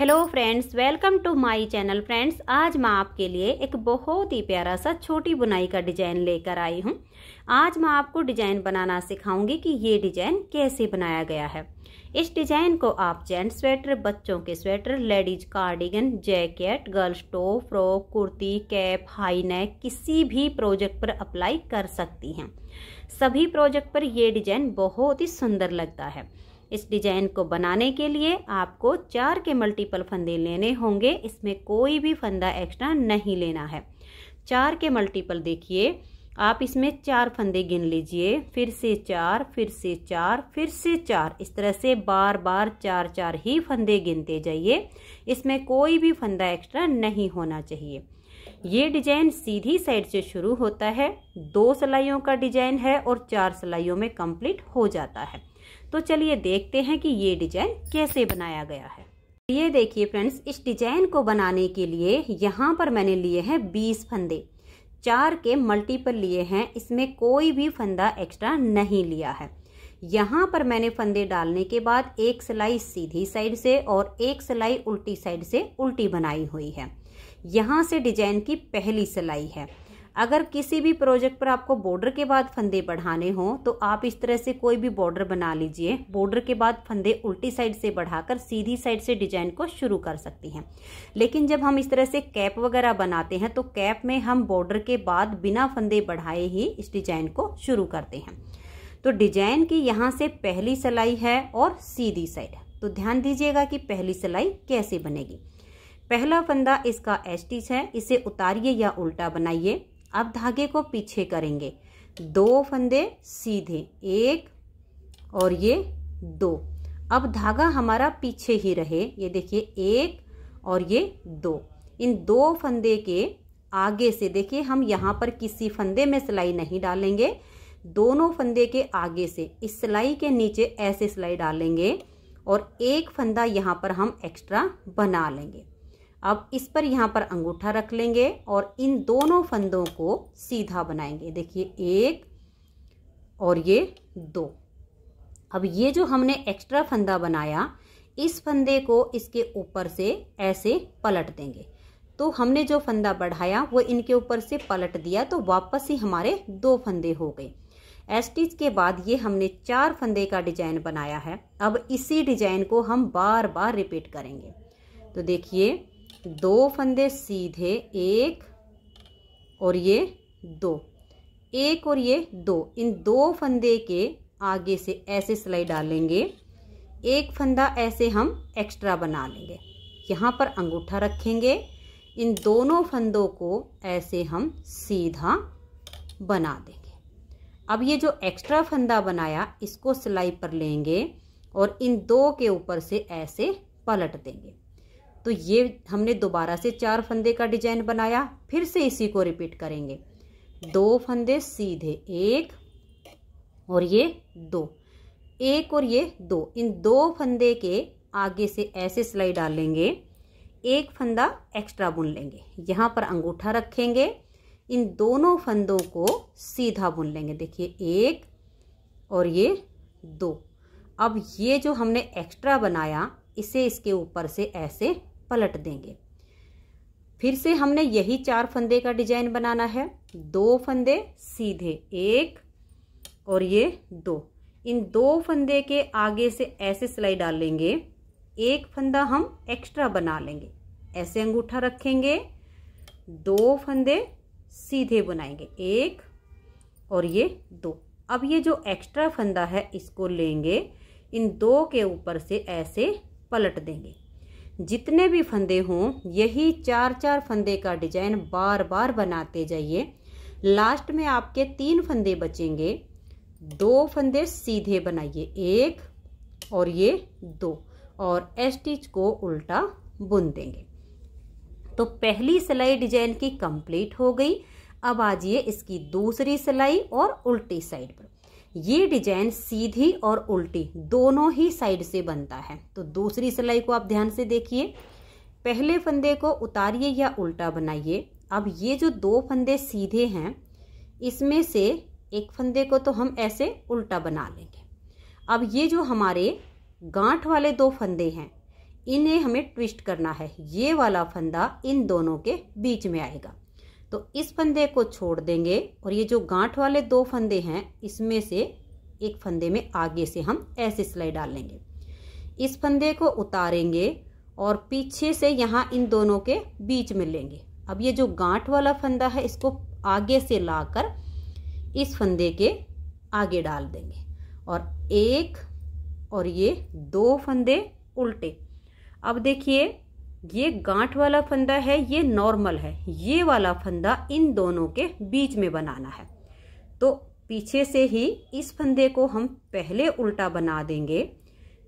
hello friends welcome to my channel friends आज मैं आपके लिए एक बहुत ही प्यारा सा छोटी बुनाई का डिजाइन लेकर आई हूँ आज मैं आपको डिजाइन बनाना सिखाऊंगी कि ये डिजाइन कैसे बनाया गया है इस डिजाइन को आप जेंट्स स्वेटर बच्चों के sweater ladies cardigan jacket girls top frock kurti cap high neck किसी भी प्रोजेक्ट पर अप्लाई कर सकती हैं सभी प्रोजेक्ट पर यह डिजाइन बहुत ही सुंदर लगता है इस डिजाइन को बनाने के लिए आपको चार के मल्टीपल फंदे लेने होंगे इसमें कोई भी फंदा एक्स्ट्रा नहीं लेना है चार के मल्टीपल देखिए आप इसमें चार फंदे गिन लीजिए फिर से चार फिर से चार फिर से चार इस तरह से बार बार चार चार ही फंदे गिनते जाइए इसमें कोई भी फंदा एक्स्ट्रा नहीं होना चाहिए ये डिजाइन सीधी साइड से शुरू होता है दो सिलाइयों का डिजाइन है और चार सिलाइयों में कंप्लीट हो जाता है तो चलिए देखते हैं कि ये डिजाइन कैसे बनाया गया है ये देखिए फ्रेंड्स इस डिजाइन को बनाने के लिए यहाँ पर मैंने लिए हैं बीस फंदे चार के मल्टीपल लिए हैं इसमें कोई भी फंदा एक्स्ट्रा नहीं लिया है यहाँ पर मैंने फंदे डालने के बाद एक सिलाई सीधी साइड से और एक सिलाई उल्टी साइड से उल्टी बनाई हुई है यहाँ से डिजाइन की पहली सिलाई है अगर किसी भी प्रोजेक्ट पर आपको बॉर्डर के बाद फंदे बढ़ाने हों तो आप इस तरह से कोई भी बॉर्डर बना लीजिए बॉर्डर के बाद फंदे उल्टी साइड से बढ़ाकर सीधी साइड से डिजाइन को शुरू कर सकती हैं लेकिन जब हम इस तरह से कैप वगैरह बनाते हैं तो कैप में हम बॉर्डर के बाद बिना फंदे बढ़ाए ही इस डिजाइन को शुरू करते हैं तो डिजाइन की यहाँ से पहली सिलाई है और सीधी साइड तो ध्यान दीजिएगा कि पहली सिलाई कैसे बनेगी पहला फंदा इसका एस्टिच है इसे उतारिए या उल्टा बनाइए अब धागे को पीछे करेंगे दो फंदे सीधे एक और ये दो अब धागा हमारा पीछे ही रहे ये देखिए एक और ये दो इन दो फंदे के आगे से देखिए हम यहाँ पर किसी फंदे में सिलाई नहीं डालेंगे दोनों फंदे के आगे से इस सिलाई के नीचे ऐसे सिलाई डालेंगे और एक फंदा यहाँ पर हम एक्स्ट्रा बना लेंगे अब इस पर यहाँ पर अंगूठा रख लेंगे और इन दोनों फंदों को सीधा बनाएंगे देखिए एक और ये दो अब ये जो हमने एक्स्ट्रा फंदा बनाया इस फंदे को इसके ऊपर से ऐसे पलट देंगे तो हमने जो फंदा बढ़ाया वो इनके ऊपर से पलट दिया तो वापस ही हमारे दो फंदे हो गए एस्टिच के बाद ये हमने चार फंदे का डिजाइन बनाया है अब इसी डिजाइन को हम बार बार रिपीट करेंगे तो देखिए दो फंदे सीधे एक और ये दो एक और ये दो इन दो फंदे के आगे से ऐसे सिलाई डालेंगे एक फंदा ऐसे हम एक्स्ट्रा बना लेंगे यहाँ पर अंगूठा रखेंगे इन दोनों फंदों को ऐसे हम सीधा बना देंगे अब ये जो एक्स्ट्रा फंदा बनाया इसको सिलाई पर लेंगे और इन दो के ऊपर से ऐसे पलट देंगे तो ये हमने दोबारा से चार फंदे का डिजाइन बनाया फिर से इसी को रिपीट करेंगे दो फंदे सीधे एक और ये दो एक और ये दो इन दो फंदे के आगे से ऐसे सिलाई डालेंगे एक फंदा एक्स्ट्रा बुन लेंगे यहाँ पर अंगूठा रखेंगे इन दोनों फंदों को सीधा बुन लेंगे देखिए एक और ये दो अब ये जो हमने एक्स्ट्रा बनाया इसे इसके ऊपर से ऐसे पलट देंगे फिर से हमने यही चार फंदे का डिजाइन बनाना है दो फंदे सीधे एक और ये दो इन दो फंदे के आगे से ऐसे सिलाई डालेंगे एक फंदा हम एक्स्ट्रा बना लेंगे ऐसे अंगूठा रखेंगे दो फंदे सीधे बनाएंगे एक और ये दो अब ये जो एक्स्ट्रा फंदा है इसको लेंगे इन दो के ऊपर से ऐसे पलट देंगे जितने भी फंदे हों यही चार चार फंदे का डिजाइन बार बार बनाते जाइए लास्ट में आपके तीन फंदे बचेंगे दो फंदे सीधे बनाइए एक और ये दो और स्टिच को उल्टा बुन देंगे तो पहली सिलाई डिजाइन की कंप्लीट हो गई अब आ जाइए इसकी दूसरी सिलाई और उल्टी साइड पर ये डिजाइन सीधी और उल्टी दोनों ही साइड से बनता है तो दूसरी सिलाई को आप ध्यान से देखिए पहले फंदे को उतारिए या उल्टा बनाइए अब ये जो दो फंदे सीधे हैं इसमें से एक फंदे को तो हम ऐसे उल्टा बना लेंगे अब ये जो हमारे गांठ वाले दो फंदे हैं इन्हें हमें ट्विस्ट करना है ये वाला फंदा इन दोनों के बीच में आएगा तो इस फंदे को छोड़ देंगे और ये जो गांठ वाले दो फंदे हैं इसमें से एक फंदे में आगे से हम ऐसे सिलाई डाल लेंगे इस फंदे को उतारेंगे और पीछे से यहाँ इन दोनों के बीच में लेंगे अब ये जो गांठ वाला फंदा है इसको आगे से लाकर इस फंदे के आगे डाल देंगे और एक और ये दो फंदे उल्टे अब देखिए ये गांठ वाला फंदा है ये नॉर्मल है ये वाला फंदा इन दोनों के बीच में बनाना है तो पीछे से ही इस फंदे को हम पहले उल्टा बना देंगे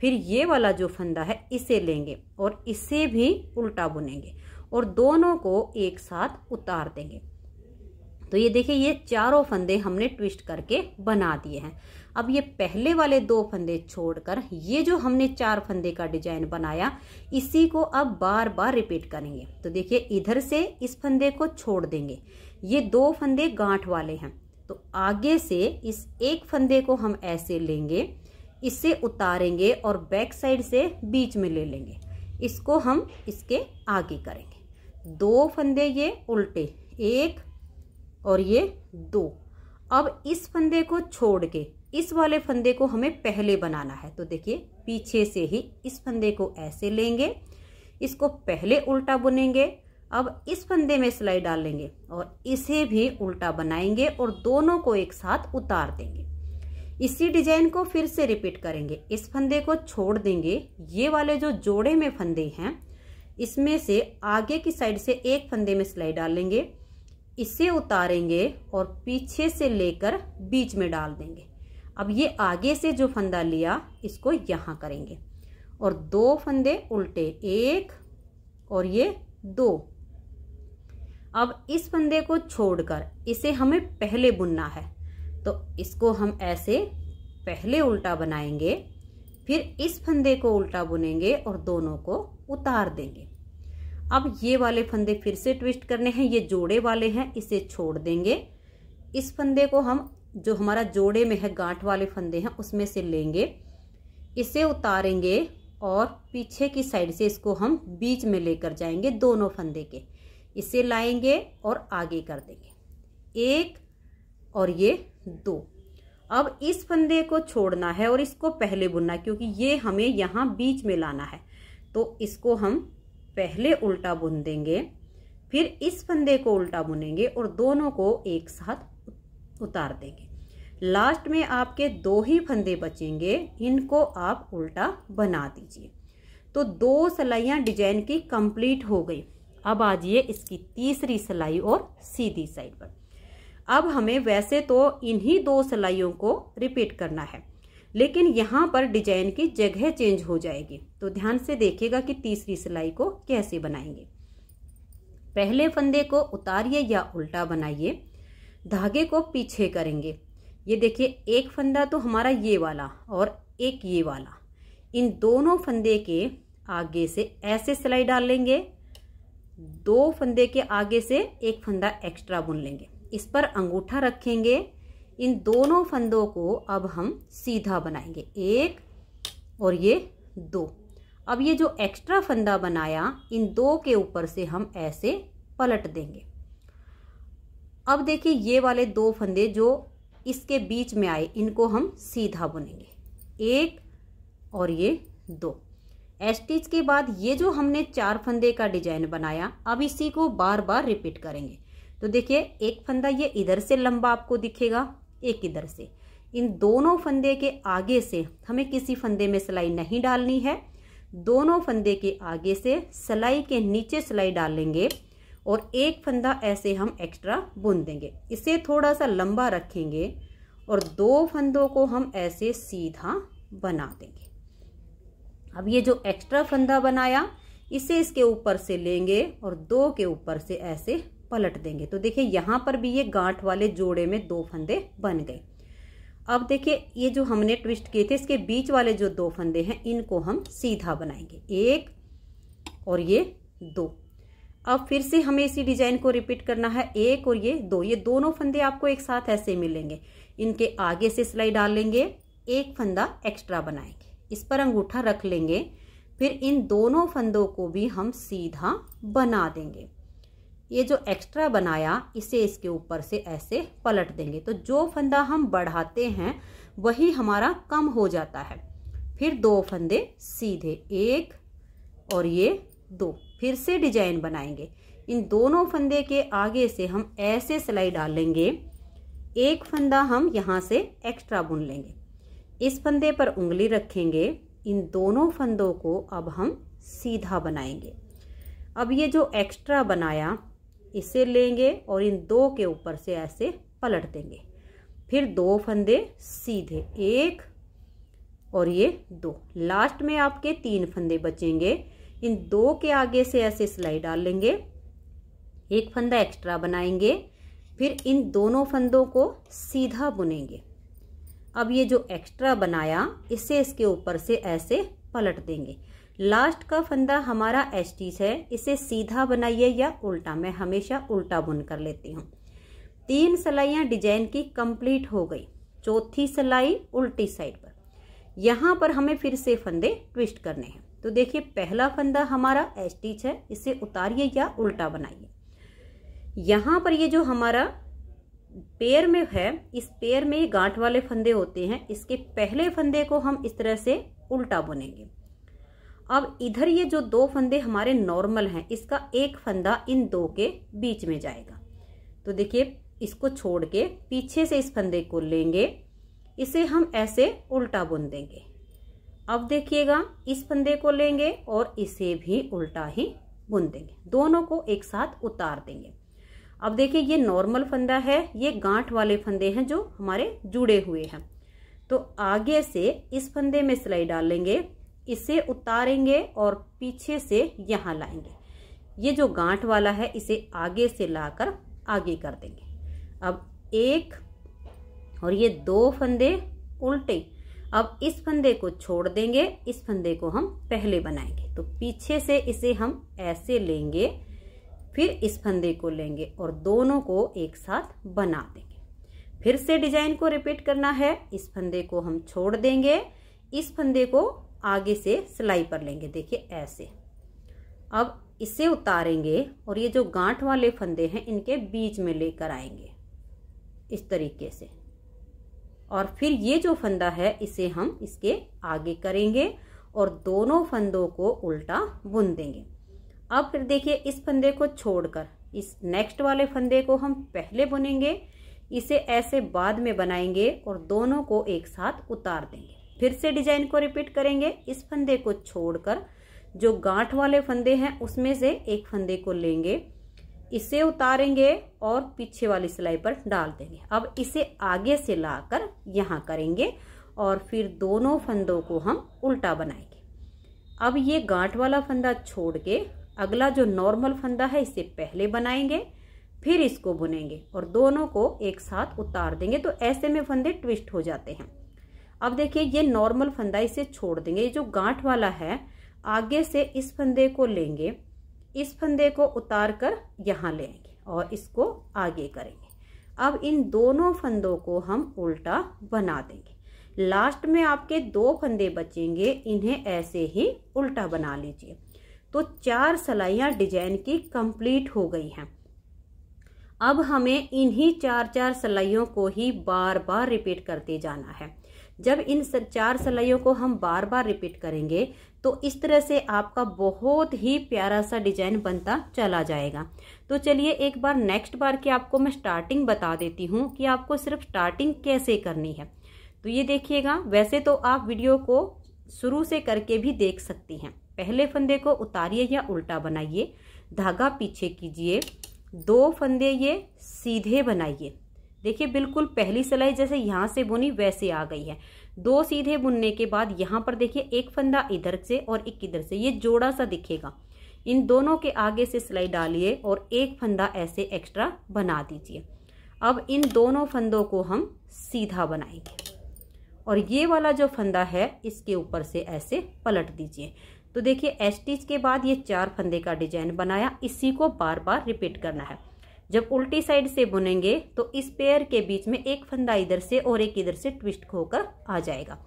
फिर ये वाला जो फंदा है इसे लेंगे और इसे भी उल्टा बुनेंगे और दोनों को एक साथ उतार देंगे तो ये देखिए ये चारों फंदे हमने ट्विस्ट करके बना दिए हैं अब ये पहले वाले दो फंदे छोड़कर ये जो हमने चार फंदे का डिजाइन बनाया इसी को अब बार बार रिपीट करेंगे तो देखिए इधर से इस फंदे को छोड़ देंगे ये दो फंदे गांठ वाले हैं तो आगे से इस एक फंदे को हम ऐसे लेंगे इसे उतारेंगे और बैक साइड से बीच में ले लेंगे इसको हम इसके आगे करेंगे दो फंदे ये उल्टे एक और ये दो अब इस फंदे को छोड़ के इस वाले फंदे को हमें पहले बनाना है तो देखिए पीछे से ही इस फंदे को ऐसे लेंगे इसको पहले उल्टा बुनेंगे अब इस फंदे में सिलाई डाल लेंगे और इसे भी उल्टा बनाएंगे और दोनों को एक साथ उतार देंगे इसी डिजाइन को फिर से रिपीट करेंगे इस फंदे को छोड़ देंगे ये वाले जो जोड़े में फंदे हैं इसमें से आगे की साइड से एक फंदे में सिलाई डालेंगे इसे उतारेंगे और पीछे से लेकर बीच में डाल देंगे अब ये आगे से जो फंदा लिया इसको यहाँ करेंगे और दो फंदे उल्टे एक और ये दो अब इस फंदे को छोड़कर इसे हमें पहले बुनना है तो इसको हम ऐसे पहले उल्टा बनाएंगे फिर इस फंदे को उल्टा बुनेंगे और दोनों को उतार देंगे अब ये वाले फंदे फिर से ट्विस्ट करने हैं ये जोड़े वाले हैं इसे छोड़ देंगे इस फंदे को हम जो हमारा जोड़े में है गांठ वाले फंदे हैं उसमें से लेंगे इसे उतारेंगे और पीछे की साइड से इसको हम बीच में लेकर जाएंगे दोनों फंदे के इसे लाएंगे और आगे कर देंगे एक और ये दो अब इस फंदे को छोड़ना है और इसको पहले बुनना क्योंकि ये हमें यहाँ बीच में लाना है तो इसको हम पहले उल्टा बुन देंगे फिर इस फंदे को उल्टा बुनेंगे और दोनों को एक साथ उतार देंगे लास्ट में आपके दो ही फंदे बचेंगे इनको आप उल्टा बना दीजिए तो दो सलाइयाँ डिजाइन की कंप्लीट हो गई अब आ जाइए इसकी तीसरी सिलाई और सीधी साइड पर अब हमें वैसे तो इन्हीं दो सिलाइयों को रिपीट करना है लेकिन यहाँ पर डिजाइन की जगह चेंज हो जाएगी तो ध्यान से देखिएगा कि तीसरी सिलाई को कैसे बनाएंगे पहले फंदे को उतारिए या उल्टा बनाइए धागे को पीछे करेंगे ये देखिए एक फंदा तो हमारा ये वाला और एक ये वाला इन दोनों फंदे के आगे से ऐसे सिलाई डाल लेंगे दो फंदे के आगे से एक फंदा एक्स्ट्रा बुन लेंगे इस पर अंगूठा रखेंगे इन दोनों फंदों को अब हम सीधा बनाएंगे एक और ये दो अब ये जो एक्स्ट्रा फंदा बनाया इन दो के ऊपर से हम ऐसे पलट देंगे अब देखिए ये वाले दो फंदे जो इसके बीच में आए इनको हम सीधा बुनेंगे एक और ये दो एस्टिच के बाद ये जो हमने चार फंदे का डिजाइन बनाया अब इसी को बार बार रिपीट करेंगे तो देखिए एक फंदा ये इधर से लंबा आपको दिखेगा एक इधर से इन दोनों फंदे के आगे से हमें किसी फंदे में सिलाई नहीं डालनी है दोनों फंदे के आगे से सिलाई के नीचे सिलाई डालेंगे और एक फंदा ऐसे हम एक्स्ट्रा बुन देंगे इसे थोड़ा सा लंबा रखेंगे और दो फंदों को हम ऐसे सीधा बना देंगे अब ये जो एक्स्ट्रा फंदा बनाया इसे इसके ऊपर से लेंगे और दो के ऊपर से ऐसे पलट देंगे तो देखिए यहाँ पर भी ये गांठ वाले जोड़े में दो फंदे बन गए अब देखिए ये जो हमने ट्विस्ट किए थे इसके बीच वाले जो दो फंदे हैं इनको हम सीधा बनाएंगे एक और ये दो अब फिर से हमें इसी डिजाइन को रिपीट करना है एक और ये दो ये दोनों फंदे आपको एक साथ ऐसे मिलेंगे इनके आगे से सिलाई डाल लेंगे एक फंदा एक्स्ट्रा बनाएंगे इस पर अंगूठा रख लेंगे फिर इन दोनों फंदों को भी हम सीधा बना देंगे ये जो एक्स्ट्रा बनाया इसे इसके ऊपर से ऐसे पलट देंगे तो जो फंदा हम बढ़ाते हैं वही हमारा कम हो जाता है फिर दो फंदे सीधे एक और ये दो फिर से डिजाइन बनाएंगे इन दोनों फंदे के आगे से हम ऐसे सिलाई डालेंगे एक फंदा हम यहाँ से एक्स्ट्रा बुन लेंगे इस फंदे पर उंगली रखेंगे इन दोनों फंदों को अब हम सीधा बनाएंगे अब ये जो एक्स्ट्रा बनाया इसे लेंगे और इन दो के ऊपर से ऐसे पलट देंगे फिर दो फंदे सीधे एक और ये दो लास्ट में आपके तीन फंदे बचेंगे इन दो के आगे से ऐसे सिलाई डाल लेंगे एक फंदा एक्स्ट्रा बनाएंगे फिर इन दोनों फंदों को सीधा बुनेंगे अब ये जो एक्स्ट्रा बनाया इसे इसके ऊपर से ऐसे पलट देंगे लास्ट का फंदा हमारा एस्टिच है इसे सीधा बनाइए या उल्टा मैं हमेशा उल्टा बुन कर लेती हूँ तीन सिलाइयाँ डिजाइन की कंप्लीट हो गई चौथी सिलाई उल्टी साइड पर यहाँ पर हमें फिर से फंदे ट्विस्ट करने हैं तो देखिए पहला फंदा हमारा एस्टिच है इसे उतारिए या उल्टा बनाइए यहाँ पर ये जो हमारा पेयर में है इस पेयर में गांठ वाले फंदे होते हैं इसके पहले फंदे को हम इस तरह से उल्टा बुनेंगे अब इधर ये जो दो फंदे हमारे नॉर्मल हैं इसका एक फंदा इन दो के बीच में जाएगा तो देखिए इसको छोड़ के पीछे से इस फंदे को लेंगे इसे हम ऐसे उल्टा बुन देंगे अब देखिएगा इस फंदे को लेंगे और इसे भी उल्टा ही बुन देंगे दोनों को एक साथ उतार देंगे अब देखिए ये नॉर्मल फंदा है ये गांठ वाले फंदे हैं जो हमारे जुड़े हुए हैं तो आगे से इस फंदे में सिलाई डालेंगे इसे उतारेंगे और पीछे से यहाँ लाएंगे ये जो गांठ वाला है इसे आगे से लाकर आगे कर देंगे अब एक और ये दो फंदे उल्टे अब इस फंदे को छोड़ देंगे इस फंदे को हम पहले बनाएंगे तो पीछे से इसे हम ऐसे लेंगे फिर इस फंदे को लेंगे और दोनों को एक साथ बना देंगे फिर से डिजाइन को रिपीट करना है इस फंदे को हम छोड़ देंगे इस फंदे को आगे से सिलाई पर लेंगे देखिए ऐसे अब इसे उतारेंगे और ये जो गांठ वाले फंदे हैं इनके बीच में लेकर आएंगे इस तरीके से और फिर ये जो फंदा है इसे हम इसके आगे करेंगे और दोनों फंदों को उल्टा बुन देंगे अब फिर देखिए इस फंदे को छोड़कर इस नेक्स्ट वाले फंदे को हम पहले बुनेंगे इसे ऐसे बाद में बनाएंगे और दोनों को एक साथ उतार देंगे फिर से डिजाइन को रिपीट करेंगे इस फंदे को छोड़कर जो गांठ वाले फंदे हैं उसमें से एक फंदे को लेंगे इसे उतारेंगे और पीछे वाली सिलाई पर डाल देंगे अब इसे आगे से लाकर यहाँ करेंगे और फिर दोनों फंदों को हम उल्टा बनाएंगे अब ये गांठ वाला फंदा छोड़ के अगला जो नॉर्मल फंदा है इसे पहले बनाएंगे फिर इसको बुनेंगे और दोनों को एक साथ उतार देंगे तो ऐसे में फंदे ट्विस्ट हो जाते हैं अब देखिए ये नॉर्मल फंदा इसे छोड़ देंगे ये जो गांठ वाला है आगे से इस फंदे को लेंगे इस फंदे को उतार कर यहाँ लेंगे और इसको आगे करेंगे अब इन दोनों फंदों को हम उल्टा बना देंगे लास्ट में आपके दो फंदे बचेंगे इन्हें ऐसे ही उल्टा बना लीजिए तो चार सलाइयाँ डिजाइन की कंप्लीट हो गई हैं अब हमें इन्हीं चार चार सलाइयों को ही बार बार रिपीट करते जाना है जब इन चार सलाइयों को हम बार बार रिपीट करेंगे तो इस तरह से आपका बहुत ही प्यारा सा डिजाइन बनता चला जाएगा तो चलिए एक बार नेक्स्ट बार की आपको मैं स्टार्टिंग बता देती हूँ कि आपको सिर्फ स्टार्टिंग कैसे करनी है तो ये देखिएगा वैसे तो आप वीडियो को शुरू से करके भी देख सकती हैं पहले फंदे को उतारिए या उल्टा बनाइए धागा पीछे कीजिए दो फंदे ये सीधे बनाइए देखिए बिल्कुल पहली सिलाई जैसे यहाँ से बुनी वैसे आ गई है दो सीधे बुनने के बाद यहाँ पर देखिए एक फंदा इधर से और एक इधर से ये जोड़ा सा दिखेगा इन दोनों के आगे से सिलाई डालिए और एक फंदा ऐसे एक्स्ट्रा बना दीजिए अब इन दोनों फंदों को हम सीधा बनाएंगे और ये वाला जो फंदा है इसके ऊपर से ऐसे पलट दीजिए तो देखिए एस्टिच के बाद ये चार फंदे का डिजाइन बनाया इसी को बार बार रिपीट करना है जब उल्टी साइड से बुनेंगे तो इस पेयर के बीच में एक फंदा इधर से और एक इधर से ट्विस्ट होकर आ जाएगा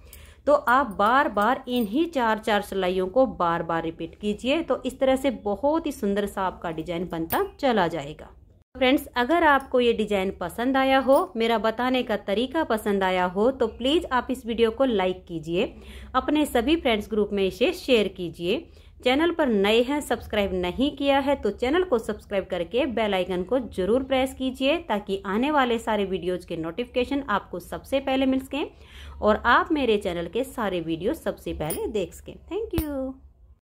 तो आप बार बार इन्हीं चार चार सिलाइयों को बार बार रिपीट कीजिए तो इस तरह से बहुत ही सुंदर सा आपका डिजाइन बनता चला जाएगा फ्रेंड्स अगर आपको ये डिजाइन पसंद आया हो मेरा बताने का तरीका पसंद आया हो तो प्लीज़ आप इस वीडियो को लाइक कीजिए अपने सभी फ्रेंड्स ग्रुप में इसे शेयर कीजिए चैनल पर नए हैं सब्सक्राइब नहीं किया है तो चैनल को सब्सक्राइब करके बेल आइकन को जरूर प्रेस कीजिए ताकि आने वाले सारे वीडियोज के नोटिफिकेशन आपको सबसे पहले मिल सकें और आप मेरे चैनल के सारे वीडियो सबसे पहले देख सकें थैंक यू